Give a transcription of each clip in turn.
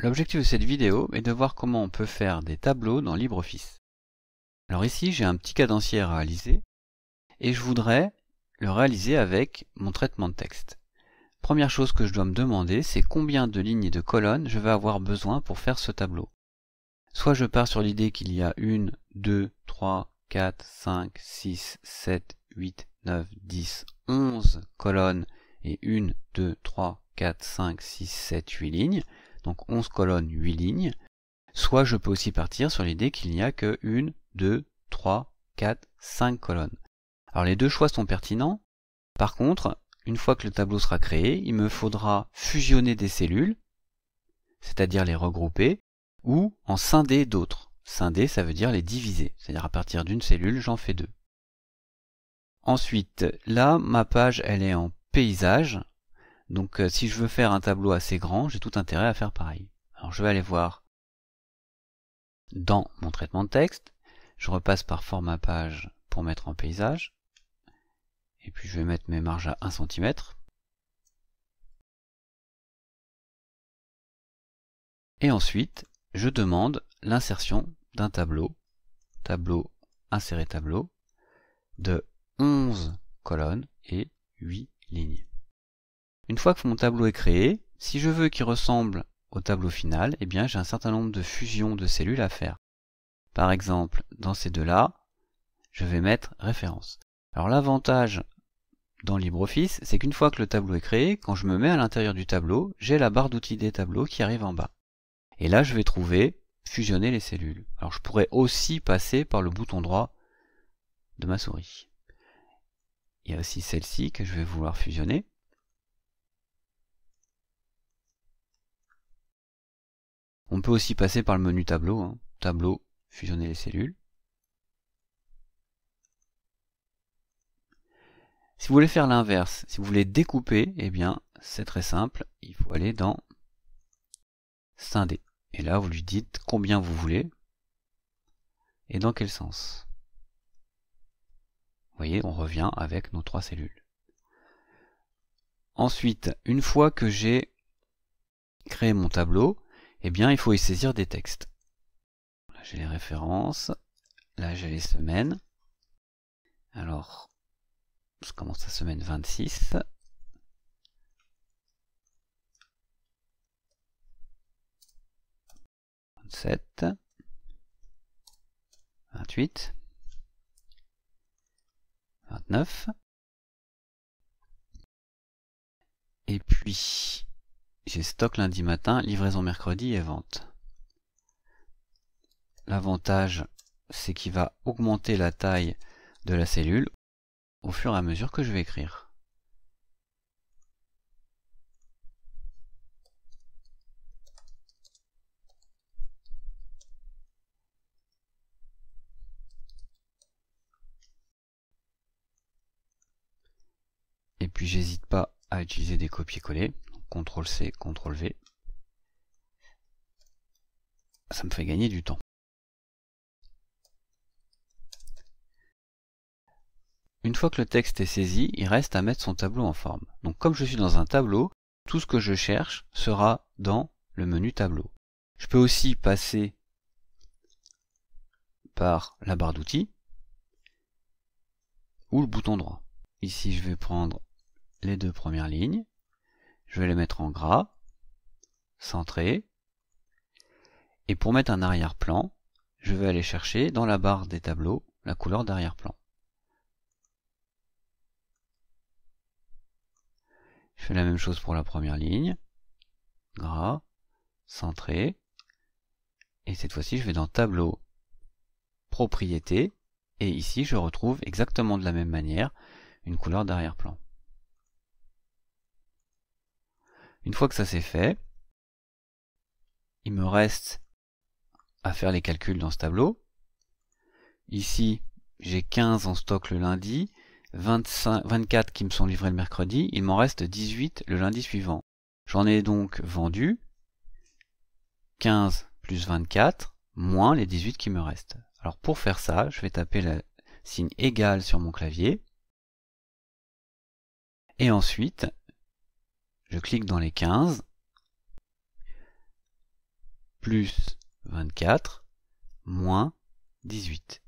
L'objectif de cette vidéo est de voir comment on peut faire des tableaux dans LibreOffice. Alors ici, j'ai un petit cadencier à réaliser et je voudrais le réaliser avec mon traitement de texte. Première chose que je dois me demander, c'est combien de lignes et de colonnes je vais avoir besoin pour faire ce tableau. Soit je pars sur l'idée qu'il y a 1, 2, 3, 4, 5, 6, 7, 8, 9, 10, 11 colonnes et 1, 2, 3, 4, 5, 6, 7, 8 lignes donc 11 colonnes, 8 lignes. Soit je peux aussi partir sur l'idée qu'il n'y a que 1, 2, 3, 4, 5 colonnes. Alors les deux choix sont pertinents. Par contre, une fois que le tableau sera créé, il me faudra fusionner des cellules, c'est-à-dire les regrouper, ou en scinder d'autres. Scinder, ça veut dire les diviser, c'est-à-dire à partir d'une cellule, j'en fais deux. Ensuite, là, ma page, elle est en paysage, donc euh, si je veux faire un tableau assez grand, j'ai tout intérêt à faire pareil. Alors je vais aller voir dans mon traitement de texte, je repasse par format page pour mettre en paysage, et puis je vais mettre mes marges à 1 cm. Et ensuite, je demande l'insertion d'un tableau, tableau, insérer tableau, de 11 colonnes et 8 lignes. Une fois que mon tableau est créé, si je veux qu'il ressemble au tableau final, eh bien j'ai un certain nombre de fusions de cellules à faire. Par exemple, dans ces deux-là, je vais mettre référence. Alors l'avantage dans LibreOffice, c'est qu'une fois que le tableau est créé, quand je me mets à l'intérieur du tableau, j'ai la barre d'outils des tableaux qui arrive en bas. Et là, je vais trouver fusionner les cellules. Alors je pourrais aussi passer par le bouton droit de ma souris. Il y a aussi celle-ci que je vais vouloir fusionner. On peut aussi passer par le menu tableau, hein. tableau, fusionner les cellules. Si vous voulez faire l'inverse, si vous voulez découper, eh bien, c'est très simple, il faut aller dans scinder. Et là, vous lui dites combien vous voulez et dans quel sens. Vous voyez, on revient avec nos trois cellules. Ensuite, une fois que j'ai créé mon tableau, eh bien, il faut y saisir des textes. Là, j'ai les références. Là, j'ai les semaines. Alors, je commence la semaine 26. 27. 28, 29, et puis j'ai stock lundi matin, livraison mercredi et vente. L'avantage, c'est qu'il va augmenter la taille de la cellule au fur et à mesure que je vais écrire. Et puis j'hésite pas à utiliser des copier-coller. CTRL-C, CTRL-V, ça me fait gagner du temps. Une fois que le texte est saisi, il reste à mettre son tableau en forme. Donc comme je suis dans un tableau, tout ce que je cherche sera dans le menu tableau. Je peux aussi passer par la barre d'outils ou le bouton droit. Ici, je vais prendre les deux premières lignes je vais les mettre en gras, centré. Et pour mettre un arrière-plan, je vais aller chercher dans la barre des tableaux la couleur d'arrière-plan. Je fais la même chose pour la première ligne, gras, centré. Et cette fois-ci, je vais dans tableau, propriété, et ici, je retrouve exactement de la même manière une couleur d'arrière-plan. Une fois que ça c'est fait, il me reste à faire les calculs dans ce tableau. Ici, j'ai 15 en stock le lundi, 24 qui me sont livrés le mercredi, il m'en reste 18 le lundi suivant. J'en ai donc vendu 15 plus 24 moins les 18 qui me restent. Alors pour faire ça, je vais taper le signe égal sur mon clavier. Et ensuite, je clique dans les 15, plus 24, moins 18.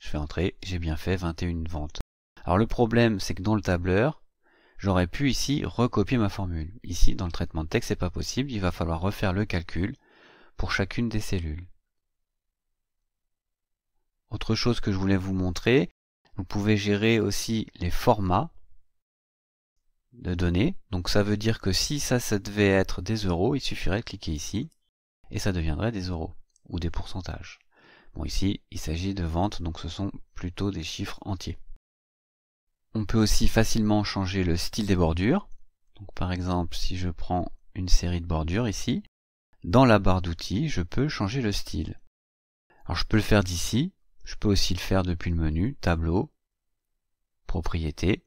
Je fais entrer, j'ai bien fait 21 ventes. Alors le problème, c'est que dans le tableur, j'aurais pu ici recopier ma formule. Ici, dans le traitement de texte, c'est pas possible, il va falloir refaire le calcul pour chacune des cellules. Autre chose que je voulais vous montrer, vous pouvez gérer aussi les formats de données. Donc ça veut dire que si ça, ça devait être des euros, il suffirait de cliquer ici, et ça deviendrait des euros, ou des pourcentages. Bon, ici, il s'agit de ventes, donc ce sont plutôt des chiffres entiers. On peut aussi facilement changer le style des bordures. Donc par exemple, si je prends une série de bordures ici, dans la barre d'outils, je peux changer le style. Alors je peux le faire d'ici, je peux aussi le faire depuis le menu, tableau, Propriétés.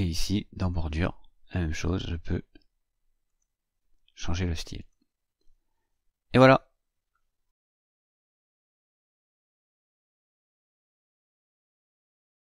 Et ici, dans bordure, la même chose, je peux changer le style. Et voilà